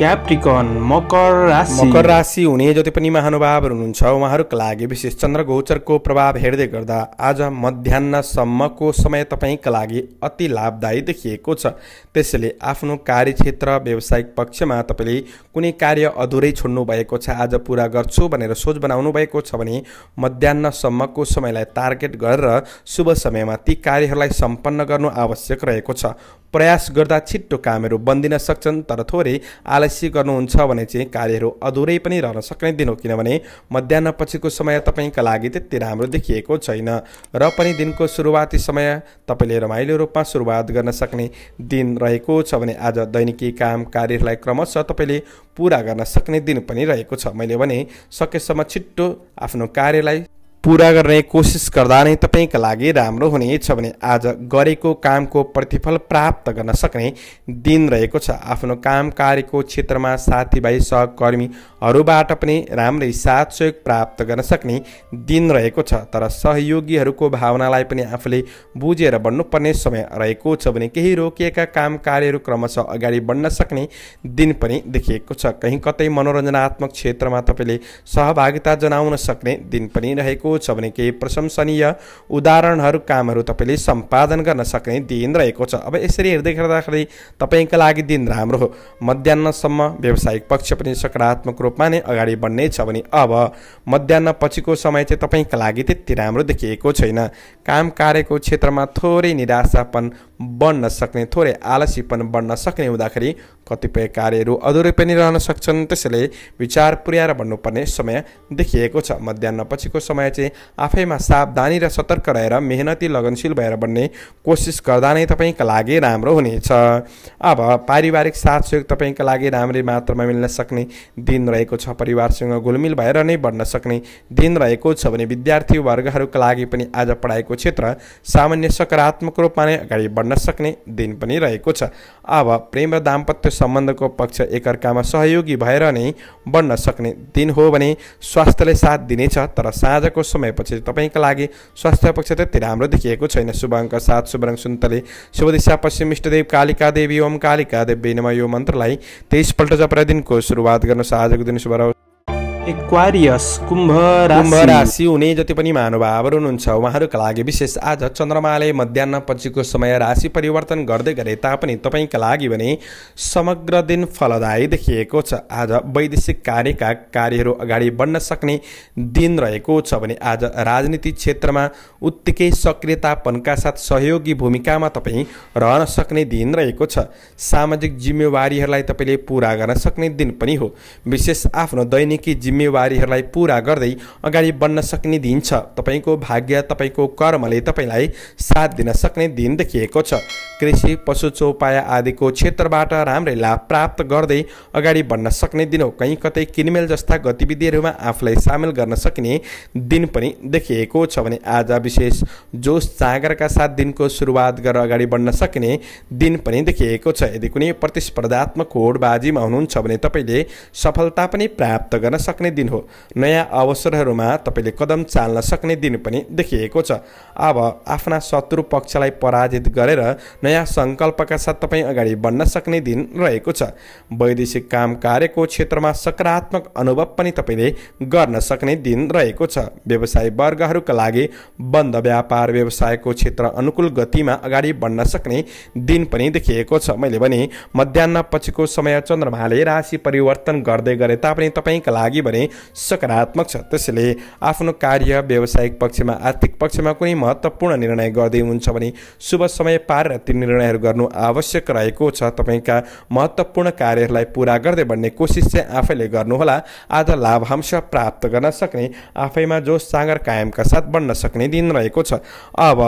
क्याप्टिकन मकर राशि मकर राशि हुने जति पनि महानुभावहरू हुनुहुन्छ उहाँहरूका लागि विशेष चन्द्र गोचरको प्रभाव हेर्दै गर्दा आज मध्याहसम्मको समय तपाईँका लागि अति लाभदायी देखिएको छ त्यसैले आफ्नो कार्यक्षेत्र व्यावसायिक पक्षमा तपाईँले कुनै कार्य अधुरै छोड्नु भएको छ आज पुरा गर्छु भनेर सोच बनाउनु भएको छ भने मध्याहसम्मको समयलाई टार्गेट गरेर शुभ समयमा ती कार्यहरूलाई सम्पन्न गर्नु आवश्यक रहेको छ प्रयास गर्दा छिट्टो कामहरू बन्दिन सक्छन् तर थोरै आल आलस्य गर्नुहुन्छ भने चाहिँ कार्यहरू अधुरै पनि रहन सक्ने दिन हो किनभने मध्याह पछिको समय तपाईँका लागि त्यति राम्रो देखिएको छैन र पनि दिनको सुरुवाती समय तपाईँले रमाइलो रूपमा सुरुवात गर्न सक्ने दिन रहेको छ भने आज दैनिकी काम कार्यहरूलाई क्रमशः तपाईँले पुरा गर्न सक्ने दिन पनि रहेको छ मैले भने सकेसम्म छिट्टो आफ्नो कार्यलाई पुरा गर्ने कोसिस गर्दा नै तपाईँका लागि राम्रो हुनेछ भने आज गरेको कामको प्रतिफल प्राप्त गर्न सक्ने दिन रहेको छ आफ्नो काम कार्यको क्षेत्रमा साथीभाइ सहकर्मीहरूबाट पनि राम्रै साथ सहयोग प्राप्त गर्न सक्ने दिन रहेको छ तर सहयोगीहरूको भावनालाई पनि आफूले बुझेर बढ्नुपर्ने समय रहेको छ भने केही रोकिएका काम कार्यहरू क्रमशः अगाडि बढ्न सक्ने दिन पनि देखिएको छ कहीँ कतै मनोरञ्जनात्मक क्षेत्रमा तपाईँले सहभागिता जनाउन सक्ने दिन पनि रहेको छ भने केही प्रशंसनीय उदाहरणहरू कामहरू तपाईँले सम्पादन गर्न सक्ने दिन रहेको छ अब यसरी हेर्दै हेर्दाखेरि तपाईँका लागि दिन राम्रो हो मध्याहसम्म व्यावसायिक पक्ष पनि सकारात्मक रूपमा नै अगाडि बढ्ने छ भने अब मध्याह पछिको समय चाहिँ तपाईँका लागि त्यति राम्रो देखिएको छैन काम कार्यको क्षेत्रमा थोरै निराशापन बढ्न सक्ने थोरै आलसीपन बढ्न सक्ने हुँदाखेरि कतिपय कार्यहरू अधुरै पनि रहन सक्छन् त्यसैले विचार पुर्याएर भन्नुपर्ने समय देखिएको छ मध्याहपछिको समय चाहिँ आफैमा सावधानी र सतर्क रहेर मेहनती लगनशील भएर बन्ने कोसिस गर्दा नै तपाईँका लागि राम्रो हुनेछ अब पारिवारिक साथ सहयोग तपाईँका लागि राम्रै मात्रामा मिल्न सक्ने दिन रहेको छ परिवारसँग घुलमिल भएर नै बढ्न सक्ने दिन रहेको छ भने विद्यार्थी वर्गहरूका लागि पनि आज पढाइको क्षेत्र सामान्य सकारात्मक रूपमा नै अगाडि बढ्न सक्ने दिन पनि रहेको छ अब प्रेम र दाम्पत्य सम्बन्धको पक्ष एकअर्कामा सहयोगी भएर नै बढ्न सक्ने दिन हो भने स्वास्थ्यले साथ दिनेछ तर साँझको समयपछि तपाईँका लागि स्वास्थ्य पक्ष त्यति राम्रो देखिएको छैन शुभ अङ्क सात शुभ रङ सुन्तले शुभ दिशा पश्चिम इष्टदेव कालिका देवी ओम कालिका देवी नमा यो मन्त्रलाई तेइसपल्ट जपरा दिनको सुरुवात गर्नु साँझको दिन शुभ रहोस् एक्वारियस कुम्भ कुम्भ राशि हुने जति पनि महानुभावहरू हुनुहुन्छ उहाँहरूका लागि विशेष आज चन्द्रमाले मध्याह पछिको समय राशि परिवर्तन गर्दै गरे तापनि तपाईँका लागि भने समग्र दिन फलदायी देखिएको छ आज वैदेशिक कार्यका कार्यहरू अगाडि बढ्न सक्ने दिन रहेको छ भने आज राजनीति क्षेत्रमा उत्तिकै सक्रियतापनका साथ सहयोगी भूमिकामा तपाईँ रहन सक्ने दिन रहेको छ सामाजिक जिम्मेवारीहरूलाई तपाईँले पुरा गर्न सक्ने दिन पनि हो विशेष आफ्नो दैनिकी जिम्मे जिम्मेवारीहरूलाई पुरा गर्दै अगाडि बढ्न सक्ने दिन छ तपाईँको भाग्य तपाईँको कर्मले तपाईँलाई साथ दिन सक्ने दिन देखिएको छ कृषि पशु चौपाया आदिको क्षेत्रबाट राम्रै लाभ प्राप्त गर्दै अगाडि बढ्न सक्ने दिन हो कहीँ कतै किनमेल जस्ता गतिविधिहरूमा आफूलाई सामेल गर्न सक्ने दिन पनि देखिएको छ भने आज विशेष जोस जागरका साथ दिनको सुरुवात गरेर अगाडि बढ्न सक्ने दिन पनि देखिएको छ यदि कुनै प्रतिस्पर्धात्मक होडबाजीमा हुनुहुन्छ भने तपाईँले सफलता पनि प्राप्त गर्न सक्ने सक्ने दिन हो नयाँ अवसरहरूमा तपाईँले कदम चाल्न सक्ने दिन पनि देखिएको छ अब आफ्ना शत्रु पक्षलाई पराजित गरेर नयाँ सङ्कल्पका साथ तपाईँ अगाडि बढ्न सक्ने दिन रहेको छ वैदेशिक काम कार्यको क्षेत्रमा सकारात्मक अनुभव पनि तपाईँले गर्न सक्ने दिन रहेको छ व्यवसाय वर्गहरूका लागि बन्द व्यापार व्यवसायको क्षेत्र अनुकूल गतिमा अगाडि बढ्न सक्ने दिन पनि देखिएको छ मैले भने मध्याह पछिको समय चन्द्रमाले राशि परिवर्तन गर्दै गरे तापनि तपाईँका लागि भने भने सकारात्मक छ त्यसैले आफ्नो कार्य व्यावसायिक पक्षमा आर्थिक पक्षमा कुनै महत्त्वपूर्ण निर्णय गर्दै हुनुहुन्छ भने शुभ समय पारेर ती निर्णयहरू गर्नु आवश्यक रहेको छ तपाईँका महत्त्वपूर्ण कार्यहरूलाई पुरा गर्दै भन्ने कोसिस चाहिँ आफैले गर्नुहोला आज लाभांश प्राप्त गर्न सक्ने आफैमा जो साँगर कायमका साथ बन्न सक्ने दिन रहेको छ अब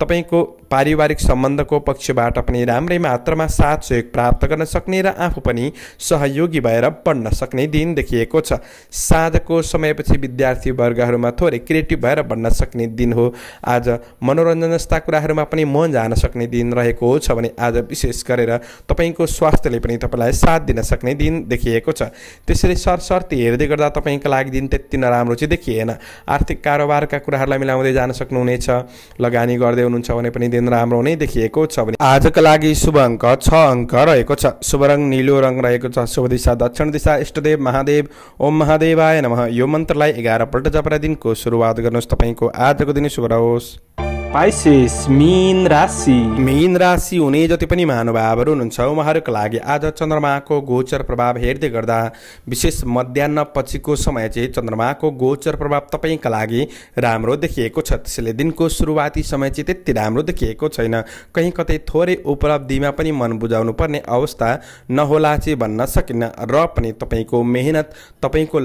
तपाईँको पारिवारिक सम्बन्धको पक्षबाट पनि राम्रै मात्रामा साथ सहयोग प्राप्त गर्न सक्ने र आफू पनि सहयोगी भएर बन्न सक्ने दिन देखिएको छ साँझको समयपछि विद्यार्थीवर्गहरूमा थोरै क्रिएटिभ भएर बढ्न सक्ने दिन हो आज मनोरञ्जन जस्ता कुराहरूमा पनि मन जान सक्ने दिन रहेको छ भने आज विशेष गरेर तपाईँको स्वास्थ्यले पनि तपाईँलाई साथ दिन सक्ने दिन देखिएको छ त्यसरी सरसर्ती हेर्दै गर्दा तपाईँको लागि दिन त्यति नराम्रो चाहिँ देखिएन आर्थिक कारोबारका कुराहरूलाई मिलाउँदै जान सक्नुहुनेछ लगानी गर्दै हुनुहुन्छ भने पनि दिन राम्रो नै देखिएको छ भने आजका लागि शुभ अङ्क छ अङ्क रहेको छ शुभ रङ निलो रङ रहेको छ शुभ दिशा दक्षिण दिशा इष्टदेव महादेव ओम महादेवाय नमः यो मन्त्रलाई एघारपल्ट जपरा दिनको सुरुवात गर्नुहोस् तपाईँको आजको दिन शुभ रहोस् पाइसेस मिन राशि मिन राशि हुने जति पनि महानुभावहरू हुनुहुन्छ उहाँहरूको लागि आज चन्द्रमाको गोचर प्रभाव हेर्दै गर्दा विशेष मध्याह पछिको समय चाहिँ चन्द्रमाको गोचर प्रभाव तपाईँका लागि राम्रो देखिएको छ त्यसैले दिनको सुरुवाती समय चाहिँ त्यति राम्रो देखिएको छैन कहीँ कतै थोरै उपलब्धिमा पनि मन बुझाउनु पर्ने अवस्था नहोला चाहिँ भन्न सकिन्न र पनि तपाईँको मेहनत तपाईँको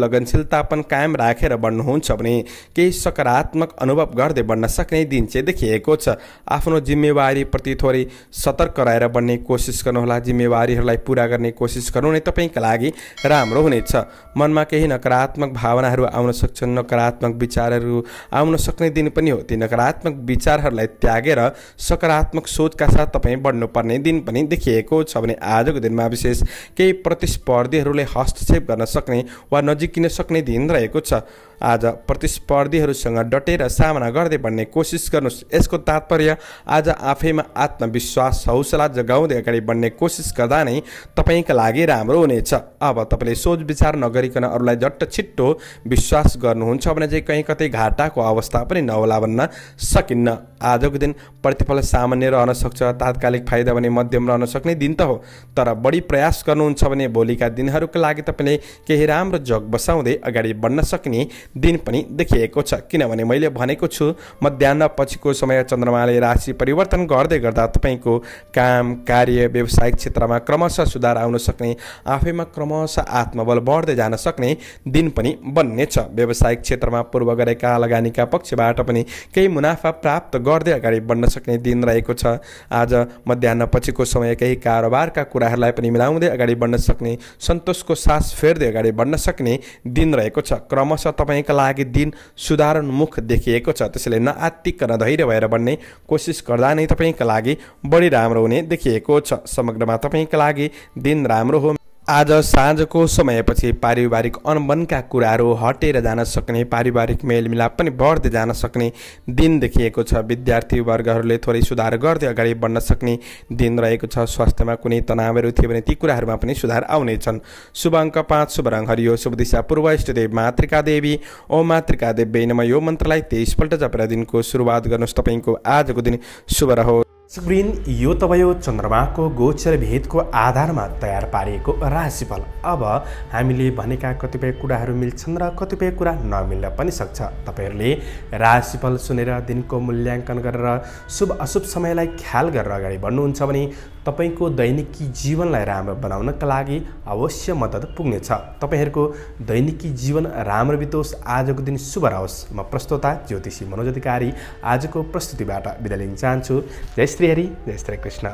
पनि कायम राखेर बढ्नुहुन्छ भने केही सकारात्मक अनुभव गर्दै बढ्न सक्ने दिन चाहिँ देखिएको छ आफ्नो जिम्मेवारीप्रति थोरै सतर्क रहेर बन्ने कोसिस गर्नुहोला जिम्मेवारीहरूलाई पुरा गर्ने कोसिस गर्नु नै तपाईँका लागि राम्रो हुनेछ मनमा केही नकारात्मक भावनाहरू आउन सक्छन् नकारात्मक विचारहरू आउन सक्ने दिन पनि हो ती नकारात्मक विचारहरूलाई त्यागेर सकारात्मक सोचका साथ तपाईँ बढ्नुपर्ने दिन पनि देखिएको छ भने आजको दिनमा विशेष केही प्रतिस्पर्धीहरूले हस्तक्षेप गर्न सक्ने वा नजिकिन सक्ने दिन रहेको छ आज प्रतिस्पर्धीहरूसँग डटेर सामना गर्दै बन्ने कोसिस गर्नुहोस् यसको तात्पर्य आज आफैमा आत्मविश्वास हौसला जगाउँदै अगाडि बढ्ने कोसिस गर्दा नै तपाईँका लागि राम्रो हुनेछ अब तपाईँले सोच विचार नगरिकन अरूलाई झट्ट छिट्टो विश्वास गर्नुहुन्छ भने चाहिँ कहीँ कतै घाटाको अवस्था पनि नहोला भन्न सकिन्न आजको दिन प्रतिफल सामान्य रहन सक्छ तात्कालिक फाइदा भने मध्यम रहन सक्ने दिन त हो तर बढी प्रयास गर्नुहुन्छ भने भोलिका दिनहरूको लागि तपाईँले केही राम्रो जग बसाउँदै अगाडि बढ्न सक्ने दिन पनि देखिएको छ किनभने मैले भनेको छु मध्याह पछिको समय चन्द्रमाले राशि परिवर्तन गर्दै गर्दा तपाईँको काम कार्य व्यवसायिक क्षेत्रमा क्रमशः सुधार आउन सक्ने आफैमा क्रमशः आत्मबल बढ्दै जान सक्ने दिन पनि बन्नेछ व्यावसायिक क्षेत्रमा पूर्व गरेका लगानीका पक्षबाट पनि केही मुनाफा प्राप्त गर्दै अगाडि बढ्न सक्ने दिन रहेको छ आज मध्याहपछिको समय केही कारोबारका कुराहरूलाई पनि मिलाउँदै अगाडि बढ्न सक्ने सन्तोषको सास फेर्दै अगाडि बढ्न सक्ने दिन रहेको छ क्रमशः तपाईँका लागि दिन सुधारोन्मुख देखिएको छ त्यसैले नआत्तिक धैर्य सक्रिय भएर बन्ने कोसिस गर्दा नै तपाईँका लागि बढी राम्रो हुने देखिएको छ समग्रमा तपाईँका लागि दिन राम्रो हो आज साँझको समयपछि पारिवारिक अनबनका कुराहरू हटेर जान सक्ने पारिवारिक मेलमिलाप पनि बढ्दै जान सक्ने दिन देखिएको छ विद्यार्थीवर्गहरूले थोरै सुधार गर्दै अगाडि बढ्न सक्ने दिन रहेको छ स्वास्थ्यमा कुनै तनावहरू थियो भने ती कुराहरूमा पनि सुधार आउनेछन् शुभ अङ्क पाँच शुभ रङ हरियो शुभ दिशा पूर्व इष्टदेव मातृका देवी ओ मातृका देव बेनमा यो मन्त्रलाई तेइसपल्ट जपेर दिनको सुरुवात गर्नुहोस् तपाईँको आजको दिन शुभ रहोस् सुब्रिन यो त भयो चन्द्रमाको गोचर भेदको आधारमा तयार पारिएको राशिफल अब हामीले भनेका कतिपय कुराहरू मिल्छन् र कतिपय कुरा नमिल्न पनि सक्छ तपाईँहरूले राशिफल सुनेर दिनको मूल्याङ्कन गरेर शुभ अशुभ समयलाई ख्याल गरेर अगाडि बढ्नुहुन्छ भने तपाईँको दैनिकी जीवनलाई राम्रो बनाउनका लागि अवश्य मद्दत पुग्नेछ तपाईँहरूको दैनिकी जीवन राम्रो बितोस् आजको दिन शुभ रहोस् म प्रस्तोता ज्योतिषी मनोज अधिकारी आजको प्रस्तुतिबाट बिदा लिन चाहन्छु जय श्री हरि जय श्री कृष्ण